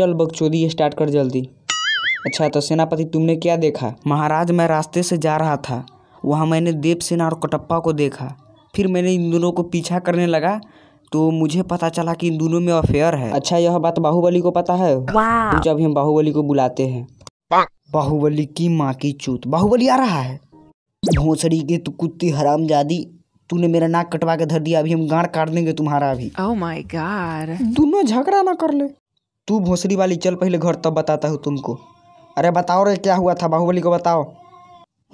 चल बगचौदी स्टार्ट कर जल्दी अच्छा तो सेनापति तुमने क्या देखा महाराज मैं रास्ते से जा रहा था वहाँ मैंने देवसेना और कटप्पा को देखा फिर मैंने इन दोनों को पीछा करने लगा तो मुझे पता चला कि इन दोनों में अफेयर है अच्छा यह बात बाहुबली को पता है तो जब हम बाहुबली को बुलाते हैं बाहुबली की माँ की चूत बाहुबली आ रहा है भोसड़ी के तू कुत्ती हराम जादी तूने मेरा नाक कटवा के धर दिया अभी हम गाड़ काट देंगे तुम्हारा अभी माय oh गॉड दोनों झगड़ा ना कर ले तू भोसड़ी वाली चल पहले घर तब बताता हूँ तुमको अरे बताओ रे क्या हुआ था बाहुबली को बताओ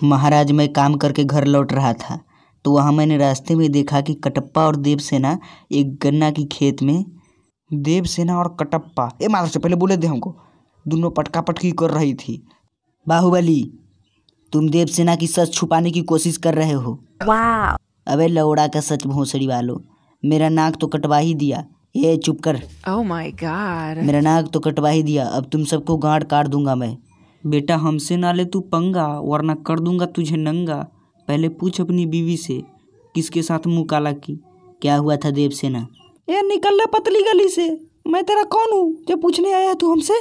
महाराज मैं काम करके घर लौट रहा था तो वहाँ मैंने रास्ते में देखा कि कटप्पा और देवसेना एक गन्ना की खेत में देवसेना और कटप्पा ए मारा से पहले बोले दे हमको दोनों पटका पटकी कर रही थी बाहुबली तुम देवसेना की सच छुपाने की कोशिश कर रहे हो वाह अबे लौड़ा का सच भोसड़ी वालो मेरा नाक तो कटवा ही दिया ये चुप कर ओह माय गॉड मेरा नाक तो कटवा ही दिया अब तुम सबको गांड काट दूंगा मैं बेटा हमसे ना ले तू पंगा वरना कर दूंगा तुझे नंगा पहले पूछ अपनी बीवी से किसके साथ मुँह काला की क्या हुआ था देवसेना ये निकल ले पतली गली से मैं तेरा कौन हूँ जो पूछने आया तू हमसे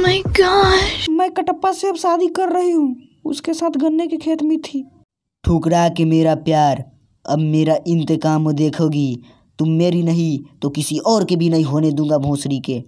माय oh गॉड मैं कटप्पा से अब शादी कर रही हूँ उसके साथ गन्ने के खेत में थी ठुकरा के मेरा प्यार अब मेरा इंतकाम देखोगी तुम मेरी नहीं तो किसी और के भी नहीं होने दूंगा भोसरी के